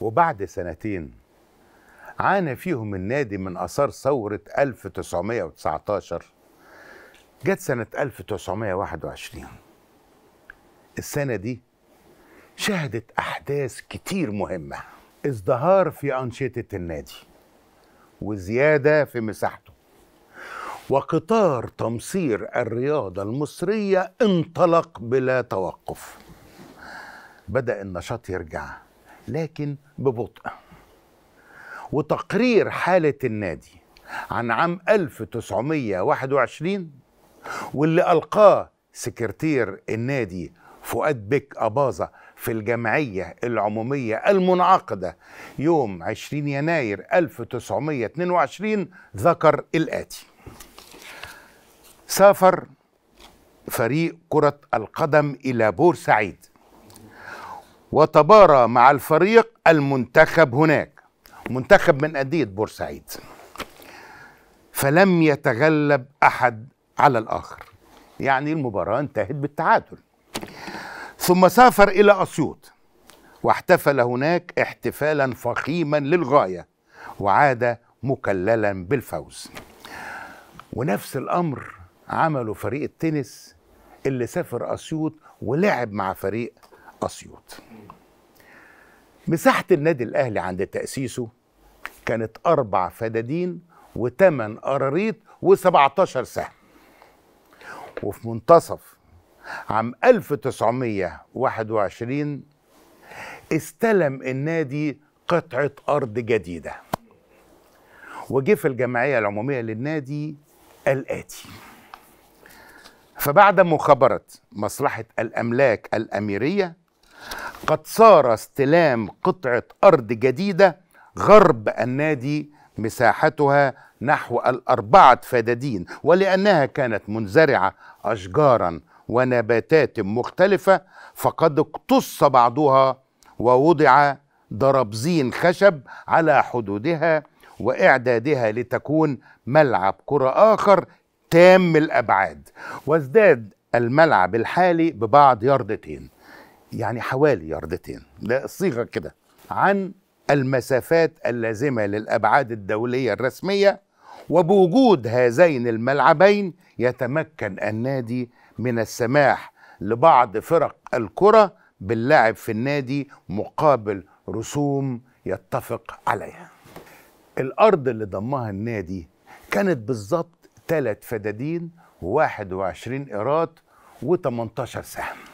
وبعد سنتين عانى فيهم النادي من آثار ثورة 1919 جت سنة 1921 السنة دي شهدت أحداث كتير مهمة ازدهار في أنشطة النادي وزيادة في مساحته وقطار تمصير الرياضة المصرية انطلق بلا توقف بدأ النشاط يرجع لكن ببطء وتقرير حالة النادي عن عام 1921 واللي ألقاه سكرتير النادي فؤاد بك أباظة في الجمعية العمومية المنعقدة يوم 20 يناير 1922 ذكر الآتي سافر فريق كرة القدم إلى بورسعيد وتبارى مع الفريق المنتخب هناك منتخب من أندية بورسعيد فلم يتغلب أحد على الآخر يعني المباراة انتهت بالتعادل ثم سافر إلى أسيوط واحتفل هناك احتفالا فخيما للغاية وعاد مكللا بالفوز ونفس الأمر عمله فريق التنس اللي سافر أسيوط ولعب مع فريق اسيوط مساحه النادي الاهلي عند تاسيسه كانت اربع فدادين وثمان قراريط و17 سهم وفي منتصف عام 1921 استلم النادي قطعة أرض جديدة وجه في الجمعية العمومية للنادي الآتي فبعد مخابرة مصلحة الأملاك الأميرية قد صار استلام قطعة أرض جديدة غرب النادي مساحتها نحو الأربعة فدادين ولأنها كانت منزرعة أشجارا ونباتات مختلفة فقد اقتص بعضها ووضع درابزين خشب على حدودها وإعدادها لتكون ملعب كرة آخر تام الأبعاد وازداد الملعب الحالي ببعض ياردتين يعني حوالي ياردتين ده الصيغه كده عن المسافات اللازمه للابعاد الدوليه الرسميه وبوجود هذين الملعبين يتمكن النادي من السماح لبعض فرق الكره باللعب في النادي مقابل رسوم يتفق عليها الارض اللي ضمها النادي كانت بالظبط ثلاث فدادين و21 ايراد و18 سهم